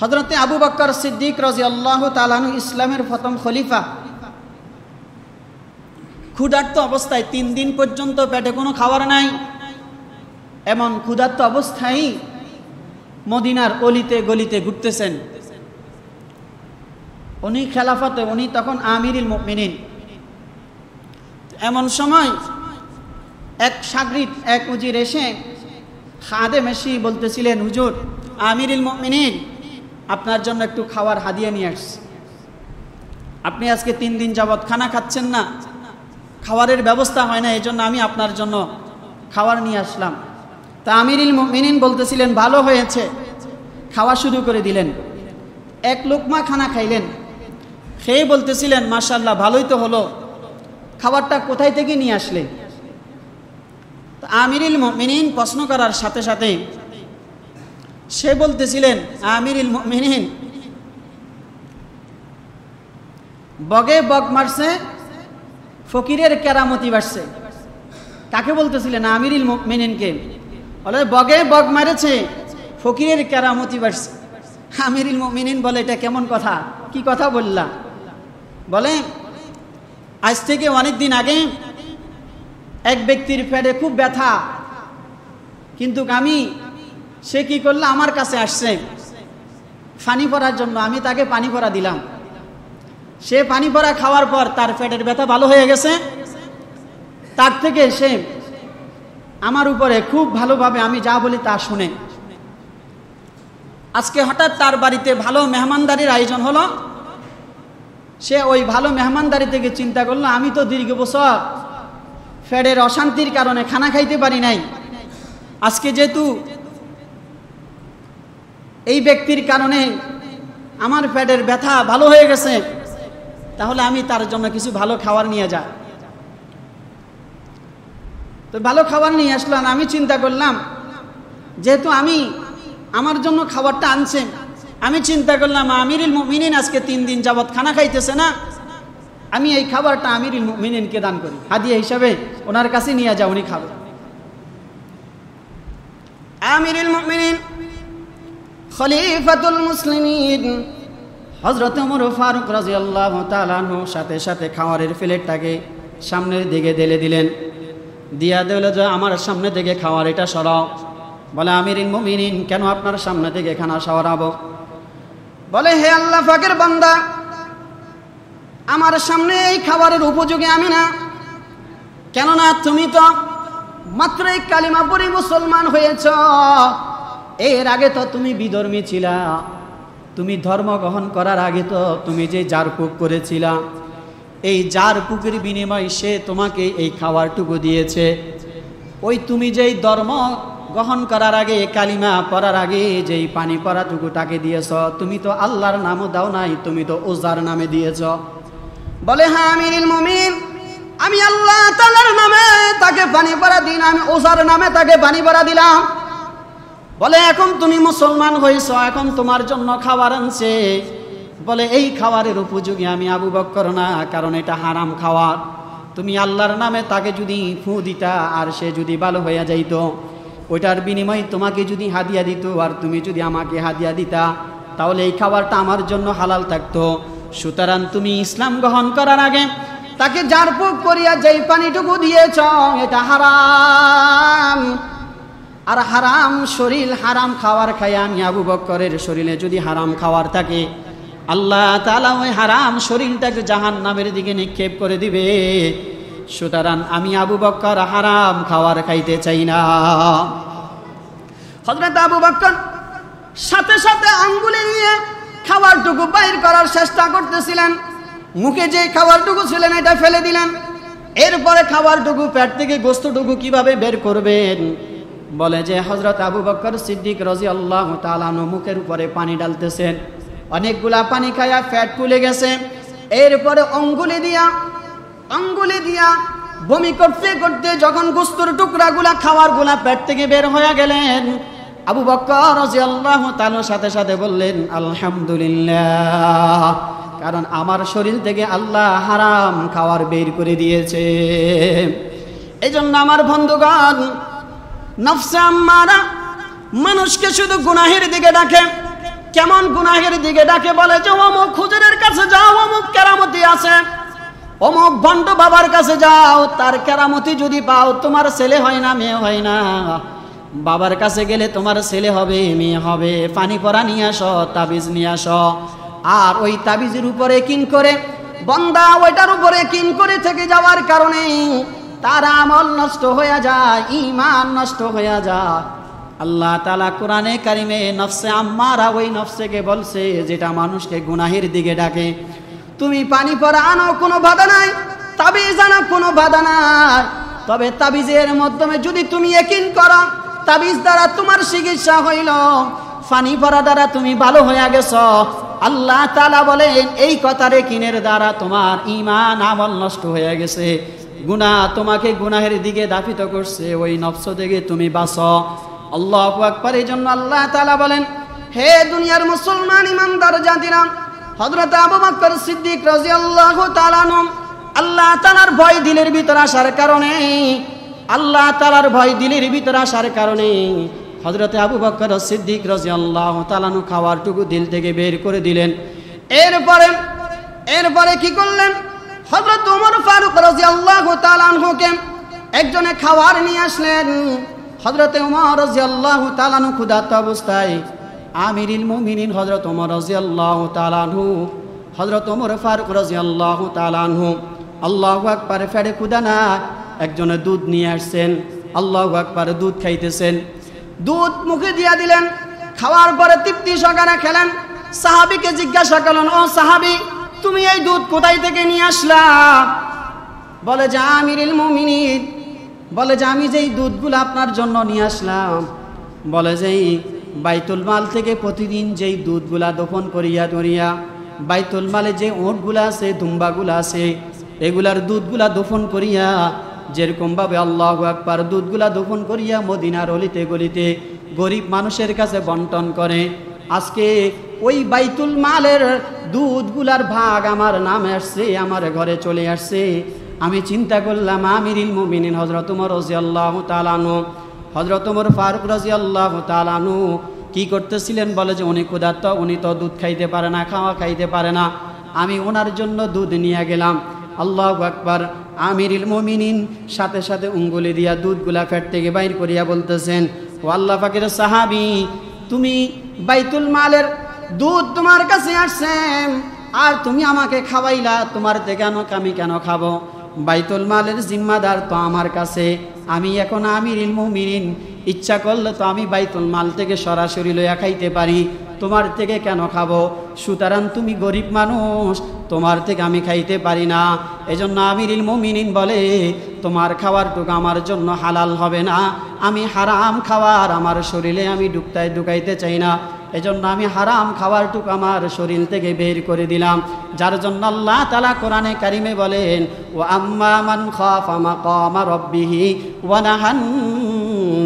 হজরতে আবু বক্কর সিদ্দিক রাজি আল্লাহ তালানু ইসলামের প্রথম খলিফা ক্ষুধার্ত অবস্থায় তিন দিন পর্যন্ত পেটে কোনো খাবার নাই এমন ক্ষুধার্ত অবস্থায় মদিনার অলিতে গলিতে ঘুরতেছেন উনি খেলাফতে উনি তখন আমিরুল মিনিন এমন সময় এক সাগরিত এক উজির এসে খাদে মেশি বলতেছিলেন হুজুর আমিরুল মিনিন আপনার জন্য একটু খাওয়ার হাদিয়া নিয়ে আসছি আপনি আজকে তিন দিন যাবৎ খানা খাচ্ছেন না খাওয়ারের ব্যবস্থা হয় না এই জন্য আমি আপনার জন্য খাওয়ার নিয়ে আসলাম তা আমির মিনিন বলতেছিলেন ভালো হয়েছে খাওয়া শুরু করে দিলেন এক লোকমা খানা খাইলেন খেয়ে বলতেছিলেন মাশাল্লাহ ভালোই তো হলো খাবারটা কোথায় থেকে নিয়ে আসলে আমিরুল মিনিন প্রশ্ন করার সাথে সাথে সে বলতেছিলেন আমিরুল মিনহিন বগে বগ মারছে ফকিরের কেরামতি বাড়ছে কাকে বলতেছিলেন আমিরুল মিনহীনকে বলে বগে বগ মারেছে ফকিরের কেরামতি বাড়ছে আমিরুল মিনহীন বলে এটা কেমন কথা কি কথা বললা বলে আজ থেকে অনেক দিন আগে এক ব্যক্তির ফ্যাডে খুব ব্যথা কিন্তু আমি সে কি করলো আমার কাছে আসছে পানি পড়ার জন্য আমি তাকে পানি পড়া দিলাম সে পানি পড়া খাওয়ার পর তার পেটের ব্যথা ভালো হয়ে গেছে তার থেকে সে আমার উপরে খুব ভালোভাবে আমি যা বলি তা শুনে আজকে হঠাৎ তার বাড়িতে ভালো মেহমানদারির আয়োজন হলো সে ওই ভালো মেহমানদারি থেকে চিন্তা করলো আমি তো দীর্ঘ বছর ফেডের অশান্তির কারণে খানা খাইতে পারি নাই আজকে যেহেতু এই ব্যক্তির কারণে আমার পেটের ব্যথা ভালো হয়ে গেছে তাহলে আমি তার জন্য কিছু ভালো খাবার নিয়ে যা তো ভালো খাবার নিয়ে আসলাম আমি চিন্তা করলাম যেহেতু আমি আমার জন্য খাবারটা আনছেন আমি চিন্তা করলাম আমিরুল মিনিন আজকে তিন দিন যাবৎ খানা খাইতেছে না আমি এই খাবারটা আমিরুল মিনিনকে দান করি হাদিয়া হিসাবে ওনার কাছে নিয়ে যা উনি খাবেন আমিরুল মিনিন খলিফাতুল মুসলিমিন হজরত ওমর ফারুক রাজি আল্লাহ তালানহ সাথে সাথে খাওয়ারের প্লেটটাকে সামনের দিকে ঢেলে দিলেন দিয়া দিল যে আমার সামনে থেকে খাওয়ার এটা সরাও বলে আমির মুমিনিন কেন আপনার সামনে থেকে খানা সরাবো বলে হে আল্লাহ ফাকের বান্দা আমার সামনে এই খাবারের উপযোগী আমি না কেননা তুমি তো মাত্র এই কালিমা পরে মুসলমান হয়েছ এর আগে তো তুমি বিধর্মী ছিলা তুমি ধর্ম গ্রহণ করার আগে তো তুমি যে জারপুক করেছিলা এই জারপুকের বিনিময়ে সে তোমাকে এই খাওয়ারটুকু দিয়েছে ওই তুমি যেই ধর্ম গ্রহণ করার আগে কালিমা পড়ার আগে যেই পানি পড়াটুকু তাকে দিয়েছ তুমি তো আল্লাহর নামও দাও নাই তুমি তো ওজার নামে দিয়েছ বলে হ্যাঁ নীল মমিন আমি আল্লাহ তালার নামে তাকে পানি পড়া দিন আমি ওজার নামে তাকে পানি পড়া দিলাম বলে এখন তুমি মুসলমান হয়েছ এখন তোমার জন্য খাবার আনছে বলে এই খাবারের উপযোগী আমি আবু বক্কর না কারণ এটা হারাম খাওয়ার তুমি আল্লাহর নামে তাকে যদি ফু দিতা আর সে যদি ভালো হয়ে যাইত ওইটার বিনিময়ে তোমাকে যদি হাদিয়া দিত আর তুমি যদি আমাকে হাদিয়া দিতা তাহলে এই খাবারটা আমার জন্য হালাল থাকতো সুতরাং তুমি ইসলাম গ্রহণ করার আগে তাকে জারপুক করিয়া যেই পানিটুকু দিয়েছ এটা হারাম আর হারাম শরীর হারাম খাওয়ার খাই আমি আবু বক্করের শরীরে যদি হারাম খাওয়ার থাকে আল্লাহ তালা ওই হারাম শরীরটাকে জাহান নামের দিকে নিক্ষেপ করে দিবে সুতরাং আমি আবু বক্কর হারাম খাওয়ার খাইতে চাই না হজরত আবু বক্কর সাথে সাথে আঙ্গুলে নিয়ে খাবারটুকু বাইর করার চেষ্টা করতেছিলেন মুখে যে খাবারটুকু ছিলেন এটা ফেলে দিলেন এরপরে খাবারটুকু পেট থেকে গোস্তটুকু কিভাবে বের করবেন বলে যে হজরত আবু বকর সিদ্দিক রজি আল্লাহ তালানো মুখের উপরে পানি ডালতেছেন অনেকগুলা পানি খাইয়া ফ্যাট ফুলে গেছে এরপরে অঙ্গুলি দিয়া অঙ্গুলি দিয়া বমি করতে করতে যখন গুস্তুর টুকরাগুলা খাওয়ার গুলা প্যাট থেকে বের হয়ে গেলেন আবু বক্কর আল্লাহ তালুর সাথে সাথে বললেন আলহামদুলিল্লাহ কারণ আমার শরীর থেকে আল্লাহ হারাম খাওয়ার বের করে দিয়েছে জন্য আমার বন্ধুগণ মানুষকে শুধু গুনাহের দিকে ডাকে কেমন গুনাহের দিকে ডাকে বলে যে অমুক খুজুরের কাছে যাও অমুক কেরামতি আছে অমুক ভণ্ড বাবার কাছে যাও তার কেরামতি যদি পাও তোমার ছেলে হয় না মেয়ে হয় না বাবার কাছে গেলে তোমার ছেলে হবে মেয়ে হবে পানি পরা নিয়ে আস তাবিজ নিয়ে আস আর ওই তাবিজের উপরে কিন করে বন্দা ওইটার উপরে কিন করে থেকে যাওয়ার কারণেই তার আমল নষ্ট হয়ে যায় ইমান নষ্ট হয়ে যায় আল্লাহ তালা কোরআনে কারিমে নফসে আম্মারা ওই নফসেকে বলছে যেটা মানুষকে গুনাহের দিকে ডাকে তুমি পানি পরা আনো কোনো বাধা নাই তবে জানো কোনো বাধা নাই তবে তাবিজের মাধ্যমে যদি তুমি একিন করো তাবিজ দ্বারা তোমার চিকিৎসা হইল পানি পরা দ্বারা তুমি ভালো হয়ে গেছ আল্লাহ তালা বলেন এই কথারে কিনের দ্বারা তোমার ইমান আমল নষ্ট হয়ে গেছে গুণা তোমাকে গুনাহের দিকে দাফিত করছে ওই নফস থেকে তুমি বাঁচ আল্লাহ আকবর এই জন্য আল্লাহ তালা বলেন হে দুনিয়ার মুসলমান ইমানদার জাতিরাম হজরত আবু বকর সিদ্দিক রাজি আল্লাহ তালানম আল্লাহ তালার ভয় দিলের ভিতর আসার কারণে আল্লাহ তালার ভয় দিলের ভিতর আসার কারণে হজরতে আবু বকর সিদ্দিক রাজি আল্লাহ তালানু টুকু দিল থেকে বের করে দিলেন এরপরে এরপরে কি করলেন হজরত উমর ফারুক রাজি আল্লাহ তালানহুকে একজনে খাবার নিয়ে আসলেন হজরত উমর রাজি আল্লাহ তালানু ক্ষুধার্ত অবস্থায় আমিরিল মুমিনিন হজরত উমর রাজি আল্লাহ আনহু হজরত উমর ফারুক রাজি আল্লাহ তালানহু আল্লাহ আকবার ফেড়ে ক্ষুদা না একজনে দুধ নিয়ে আসছেন আল্লাহ আকবার দুধ খাইতেছেন দুধ মুখে দিয়া দিলেন খাওয়ার পরে তৃপ্তি সকালে খেলেন সাহাবিকে জিজ্ঞাসা করলেন ও সাহাবি তুমি এই দুধ কোথায় থেকে নিয়ে আসলা বলে যে আমিরুল মুমিনিন বলে যে আমি যেই দুধগুলো আপনার জন্য নিয়ে আসলাম বলে যে বাইতুল মাল থেকে প্রতিদিন যেই দুধগুলা দোপন করিয়া ধরিয়া বাইতুল মালে যে ওটগুলা আছে দুম্বাগুলা আছে এগুলার দুধগুলা দোপন করিয়া যেরকমভাবে আল্লাহ একবার দুধগুলা দোপন করিয়া মদিনার অলিতে গলিতে গরিব মানুষের কাছে বন্টন করে আজকে ওই বাইতুল মালের দুধগুলার ভাগ আমার নামে আসছে আমার ঘরে চলে আসছে আমি চিন্তা করলাম আমিরিল মুমিন হজরতমর উমর রাজি আল্লাহ তালানু হজরতমর ফারুক রাজি আল্লাহ তালানু কি করতেছিলেন বলে যে উনি ক্ষুধার্ত উনি তো দুধ খাইতে পারে না খাওয়া খাইতে পারে না আমি ওনার জন্য দুধ নিয়ে গেলাম আল্লাহ আকবর আমিরিল মমিনিন সাথে সাথে উঙ্গুলি দিয়া দুধগুলা ফ্যাট থেকে বাইর করিয়া বলতেছেন ও আল্লাহ ফাকির সাহাবি তুমি বাইতুল মালের দুধ তোমার কাছে আসছে আর তুমি আমাকে খাওয়াইলা তোমার কেন আমি কেন খাবো বাইতুল মালের জিম্মাদার তো আমার কাছে আমি এখন আমির ইলমুমিন ইচ্ছা করলে তো আমি বাইতুল মাল থেকে সরাসরি লইয়া খাইতে পারি তোমার থেকে কেন খাবো সুতরাং তুমি গরিব মানুষ তোমার থেকে আমি খাইতে পারি না এজন্য আমিরিল মমিনিন বলে তোমার খাওয়ারটুকু আমার জন্য হালাল হবে না আমি হারাম খাওয়ার আমার শরীরে আমি ডুকতাই ডুকাইতে চাই না এজন্য আমি হারাম খাওয়ারটুকু আমার শরীর থেকে বের করে দিলাম যার জন্য আল্লাহ তালা কোরআনে কারিমে বলেন ও আম্মা মান খাফা মা কমা রব্বিহি ওয়ানাহান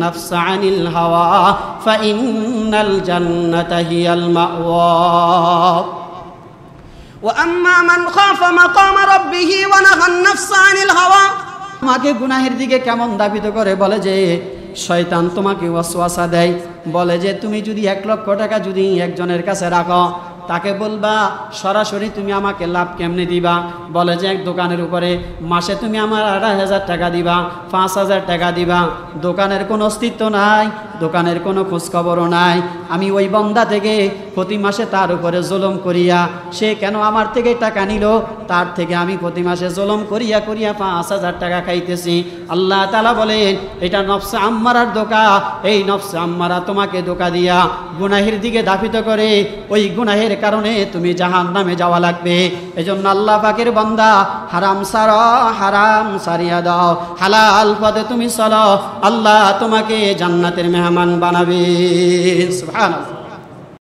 النفس عن الهوى فإن الجنة هي المأوى وأما من خاف مقام ربه ونهى النفس عن الهوى আমাকে গুনাহের দিকে কেমন দাবিত করে বলে যে শয়তান তোমাকে ওয়াসওয়াসা দেয় বলে যে তুমি যদি এক লক্ষ টাকা যদি একজনের কাছে রাখো তাকে বলবা সরাসরি তুমি আমাকে লাভ কেমনে দিবা বলে যে এক দোকানের উপরে মাসে তুমি আমার আড়াই হাজার টাকা দিবা পাঁচ হাজার টাকা দিবা দোকানের কোনো অস্তিত্ব নাই দোকানের কোনো খোঁজখবরও নাই আমি ওই বন্দা থেকে প্রতি মাসে তার উপরে জোলম করিয়া সে কেন আমার থেকে টাকা নিল তার থেকে আমি প্রতি মাসে জোলম করিয়া করিয়া পাঁচ হাজার টাকা খাইতেছি আল্লাহ তালা বলেন এটা নফসা আম্মারার দোকা এই নফসা আম্মারা তোমাকে দোকা দিয়া গুনাহের দিকে ধাপিত করে ওই গুনাহের কারণে তুমি জাহান নামে যাওয়া লাগবে জন্য আল্লাহ পাকের বন্দা হারাম সার হারাম সারিয়া দাও হালাল পদে তুমি চলো আল্লাহ তোমাকে জান্নাতের মেহমান বানাবে